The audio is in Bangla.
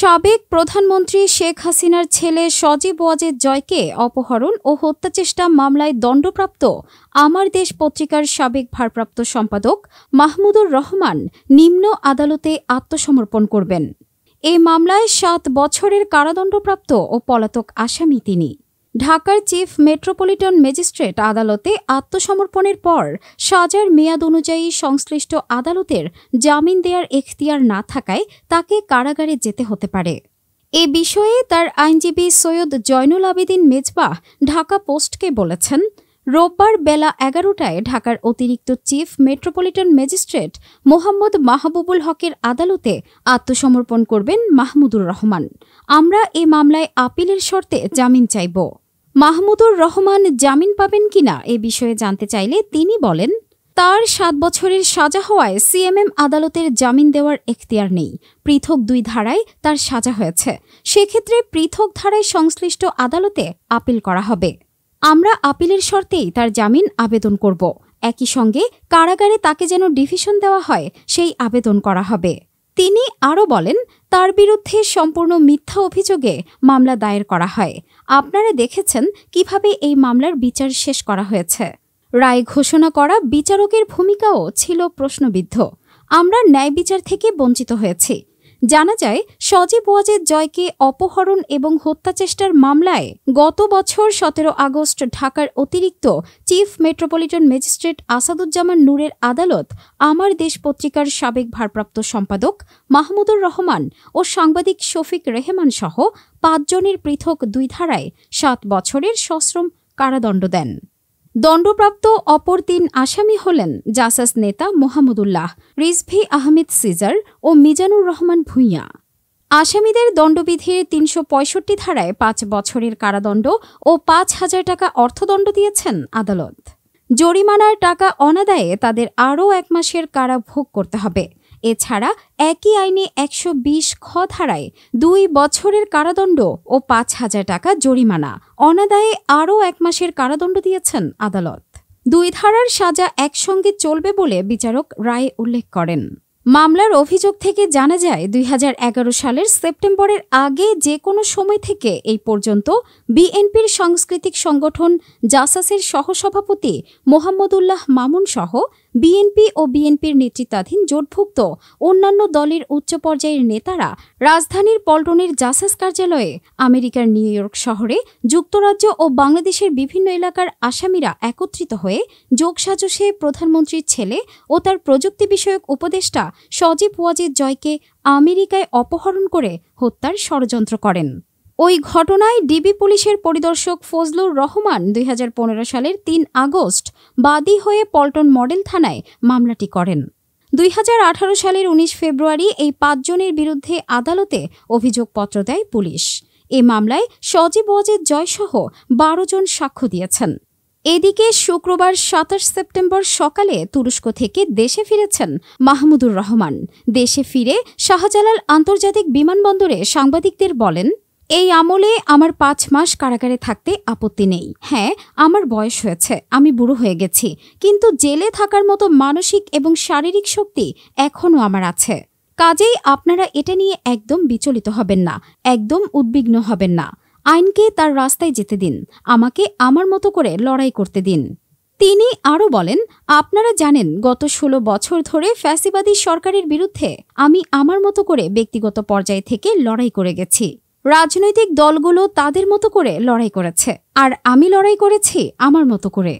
সাবেক প্রধানমন্ত্রী শেখ হাসিনার ছেলে সজীব ওয়াজেদ জয়কে অপহরণ ও হত্যাচেষ্টা মামলায় দণ্ডপ্রাপ্ত আমার দেশ পত্রিকার সাবেক ভারপ্রাপ্ত সম্পাদক মাহমুদুর রহমান নিম্ন আদালতে আত্মসমর্পণ করবেন এ মামলায় সাত বছরের কারাদণ্ডপ্রাপ্ত ও পলাতক আসামি তিনি ঢাকার চিফ মেট্রোপলিটন ম্যাজিস্ট্রেট আদালতে আত্মসমর্পণের পর সাজার মেয়াদ অনুযায়ী সংশ্লিষ্ট আদালতের জামিন দেয়ার এখতিয়ার না থাকায় তাকে কারাগারে যেতে হতে পারে এ বিষয়ে তার আইনজীবী সৈয়দ জয়নুল আবেদিন মেজবাহ ঢাকা পোস্টকে বলেছেন রোববার বেলা এগারোটায় ঢাকার অতিরিক্ত chief metropolitan magistrate Mohammad Mahbubul হকের আদালতে আত্মসমর্পণ করবেন মাহমুদুর রহমান আমরা এ মামলায় আপিলের শর্তে জামিন চাইব মাহমুদুর রহমান জামিন পাবেন কিনা এ বিষয়ে জানতে চাইলে তিনি বলেন তার সাত বছরের সাজা হওয়ায় সিএমএম আদালতের জামিন দেওয়ার এখতিয়ার নেই পৃথক দুই ধারায় তার সাজা হয়েছে সেক্ষেত্রে পৃথক ধারায় সংশ্লিষ্ট আদালতে আপিল করা হবে আমরা আপিলের শর্তেই তার জামিন আবেদন করব একই সঙ্গে কারাগারে তাকে যেন ডিভিশন দেওয়া হয় সেই আবেদন করা হবে তিনি আরও বলেন তার বিরুদ্ধে সম্পূর্ণ মিথ্যা অভিযোগে মামলা দায়ের করা হয় আপনারা দেখেছেন কিভাবে এই মামলার বিচার শেষ করা হয়েছে রায় ঘোষণা করা বিচারকের ভূমিকাও ছিল প্রশ্নবিদ্ধ আমরা ন্যায় বিচার থেকে বঞ্চিত হয়েছি জানা যায় সজীব ওয়াজেদ জয়কে অপহরণ এবং হত্যাচেষ্টার মামলায় গত বছর সতেরো আগস্ট ঢাকার অতিরিক্ত চিফ মেট্রোপলিটন ম্যাজিস্ট্রেট আসাদুজ্জামান নূরের আদালত আমার দেশ পত্রিকার সাবেক ভারপ্রাপ্ত সম্পাদক মাহমুদুর রহমান ও সাংবাদিক শফিক রেহমান সহ পাঁচজনের পৃথক দুই ধারায় সাত বছরের সশ্রম কারাদণ্ড দেন দণ্ডপ্রাপ্ত অপর তিন আসামি হলেন জাসাস নেতা মোহাম্মদুল্লাহ রিজভি আহমেদ সিজার ও মিজানুর রহমান ভূঁইয়া আসামিদের দণ্ডবিধির তিনশো ধারায় পাঁচ বছরের কারাদণ্ড ও পাঁচ হাজার টাকা অর্থদণ্ড দিয়েছেন আদালত জরিমানার টাকা অনাদায়ে তাদের আরও এক মাসের কারা ভোগ করতে হবে এছাড়া একই আইনে একশো বিশ খ ধারায় দুই বছরের কারাদণ্ড ও পাঁচ হাজার টাকা জরিমানা অনাদায়ে আরও এক মাসের কারাদণ্ড দিয়েছেন আদালত দুই ধারার সাজা একসঙ্গে চলবে বলে বিচারক রায় উল্লেখ করেন মামলার অভিযোগ থেকে জানা যায় দুই সালের সেপ্টেম্বরের আগে যে কোনো সময় থেকে এই পর্যন্ত বিএনপির সাংস্কৃতিক সংগঠন জাসাসের সহসভাপতি মোহাম্মদুল্লাহ মামুন সহ বিএনপি ও বিএনপির নেতৃত্বাধীন জোটভুক্ত অন্যান্য দলের উচ্চ পর্যায়ের নেতারা রাজধানীর পল্টনের জাসাস কার্যালয়ে আমেরিকার নিউ ইয়র্ক শহরে যুক্তরাজ্য ও বাংলাদেশের বিভিন্ন এলাকার আসামিরা একত্রিত হয়ে যোগসাজসে প্রধানমন্ত্রীর ছেলে ও তার প্রযুক্তি বিষয়ক উপদেষ্টা সজীব ওয়াজিদ জয়কে আমেরিকায় অপহরণ করে হত্যার ষড়যন্ত্র করেন ওই ঘটনায় ডিবি পুলিশের পরিদর্শক ফজলুর রহমান দুই সালের তিন আগস্ট বাদী হয়ে পল্টন মডেল থানায় মামলাটি করেন দুই সালের ১৯ ফেব্রুয়ারি এই পাঁচজনের বিরুদ্ধে আদালতে অভিযোগপত্র দেয় পুলিশ এ মামলায় সজীব ওয়াজিদ জয়সহ বারো জন সাক্ষ্য দিয়েছেন এদিকে শুক্রবার সাতাশ সেপ্টেম্বর সকালে তুরস্ক থেকে দেশে ফিরেছেন মাহমুদুর রহমান দেশে ফিরে শাহজালাল আন্তর্জাতিক বিমানবন্দরে সাংবাদিকদের বলেন এই আমলে আমার পাঁচ মাস কারাগারে থাকতে আপত্তি নেই হ্যাঁ আমার বয়স হয়েছে আমি বুড়ো হয়ে গেছি কিন্তু জেলে থাকার মতো মানসিক এবং শারীরিক শক্তি এখনও আমার আছে কাজেই আপনারা এটা নিয়ে একদম বিচলিত হবেন না একদম উদ্বিগ্ন হবেন না আইনকে তার রাস্তায় যেতে দিন আমাকে আমার মতো করে লড়াই করতে দিন তিনি আরও বলেন আপনারা জানেন গত ১৬ বছর ধরে ফ্যাসিবাদী সরকারের বিরুদ্ধে আমি আমার মতো করে ব্যক্তিগত পর্যায় থেকে লড়াই করে গেছি রাজনৈতিক দলগুলো তাদের মতো করে লড়াই করেছে আর আমি লড়াই করেছি আমার মতো করে